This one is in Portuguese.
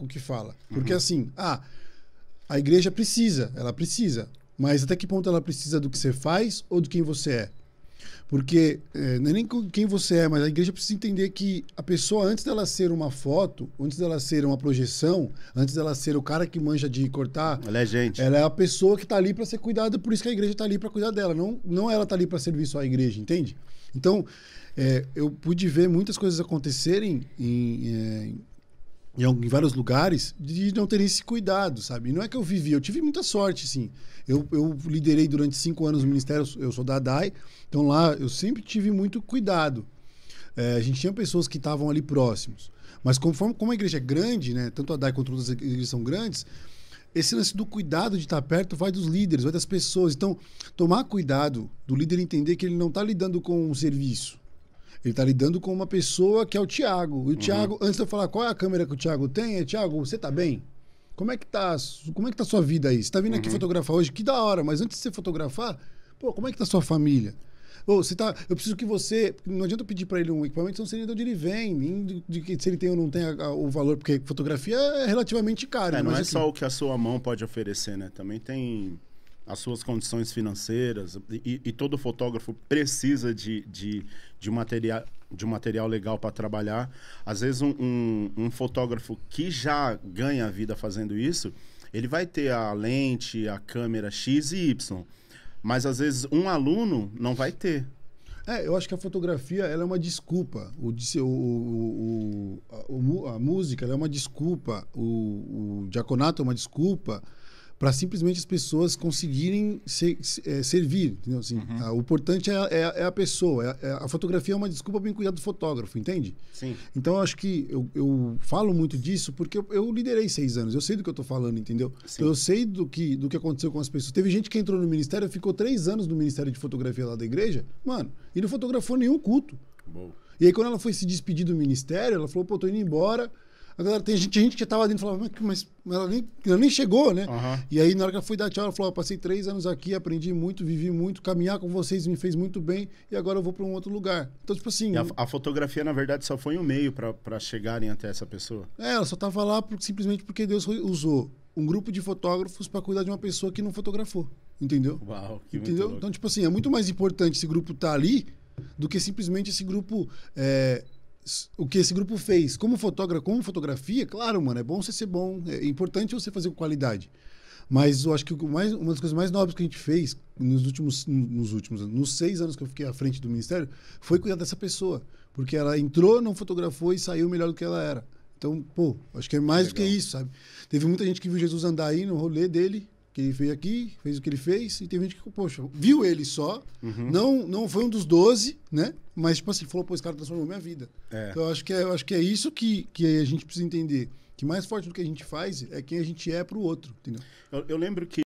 o que fala. Porque uhum. assim, ah, a igreja precisa, ela precisa. Mas até que ponto ela precisa do que você faz ou de quem você é? Porque é, não é nem quem você é, mas a igreja precisa entender que a pessoa, antes dela ser uma foto, antes dela ser uma projeção, antes dela ser o cara que manja de cortar. Ela é gente. Ela é a pessoa que está ali para ser cuidada, por isso que a igreja está ali para cuidar dela. Não, não ela está ali para servir só a igreja, entende? Então, é, eu pude ver muitas coisas acontecerem em, em, é, em, vários lugares de não terem esse cuidado, sabe? não é que eu vivi, eu tive muita sorte, sim. Eu, eu liderei durante cinco anos o ministério, eu sou da DAI, então lá eu sempre tive muito cuidado. É, a gente tinha pessoas que estavam ali próximos. Mas conforme, como a igreja é grande, né, tanto a DAI quanto outras igrejas são grandes, esse lance do cuidado de estar perto vai dos líderes, vai das pessoas. Então, tomar cuidado do líder entender que ele não está lidando com um serviço. Ele tá lidando com uma pessoa que é o Thiago. E o uhum. Tiago, antes de eu falar qual é a câmera que o Thiago tem, é Thiago, você tá bem? Como é que tá, como é que tá sua vida aí? Você tá vindo uhum. aqui fotografar hoje? Que da hora, mas antes de você fotografar, pô, como é que tá sua família? você tá, eu preciso que você, não adianta eu pedir para ele um equipamento, senão sei nem de onde ele vem, nem de, de, se ele tem ou não tem a, a, o valor, porque fotografia é relativamente cara. É, não é só assim o que a sua mão pode oferecer, né? Também tem as suas condições financeiras, e, e todo fotógrafo precisa de, de, de, material, de um material legal para trabalhar. Às vezes, um, um, um fotógrafo que já ganha a vida fazendo isso, ele vai ter a lente, a câmera X e Y. Mas, às vezes, um aluno não vai ter. É, eu acho que a fotografia ela é uma desculpa. O, o, o, a, a, música é uma desculpa. O, o diaconato é uma desculpa para simplesmente as pessoas conseguirem é, servir. Entendeu? Assim, uhum. a, o importante é, é, é a pessoa. É é a fotografia é uma desculpa bem cuidar do fotógrafo, entende? Sim. Então eu acho que eu, eu falo muito disso porque eu, eu, liderei seis anos, eu sei do que eu estou falando, entendeu? Sim. Eu sei do que, do que aconteceu com as pessoas. Teve gente que entrou no ministério, ficou três anos no Ministério de Fotografia lá da igreja, mano, e não fotografou nenhum culto. Bom. E aí, quando ela foi se despedir do ministério, ela falou: pô, tô indo embora a galera, tem gente, gente que tava dentro e falava, mas, mas ela, nem, ela nem chegou, né? Uhum. E aí, na hora que eu fui dar tchau, ela falou: passei três anos aqui, aprendi muito, vivi muito, caminhar com vocês me fez muito bem e agora eu vou para um outro lugar. Então, tipo assim. A, a, fotografia, na verdade, só foi um meio para chegarem até essa pessoa? É, ela só tava lá por, simplesmente porque Deus usou um grupo de fotógrafos para cuidar de uma pessoa que não fotografou. Entendeu? Uau, que Entendeu? Então, tipo assim, é muito mais importante esse grupo estar tá ali do que simplesmente esse grupo. É, o que esse grupo fez. Como fotógrafo, como fotografia, claro, mano, é bom você ser bom, é importante você fazer com qualidade. Mas eu acho que mais, uma das coisas mais nobres que a gente fez nos últimos, nos últimos nos seis anos que eu fiquei à frente do ministério, foi cuidar dessa pessoa. Porque ela entrou, não fotografou e saiu melhor do que ela era. Então, pô, acho que é mais Legal. do que isso, sabe? Teve muita gente que viu Jesus andar aí no rolê dele, que ele veio aqui, fez o que ele fez, e tem gente que, poxa, viu ele só, uhum. não, não foi um dos 12, né? Mas, tipo assim, falou, pô, esse cara transformou minha vida. É. Então, eu acho que é, acho que é isso que, que a gente precisa entender. Que mais forte do que a gente faz é quem a gente é pro outro, entendeu? Eu, eu lembro que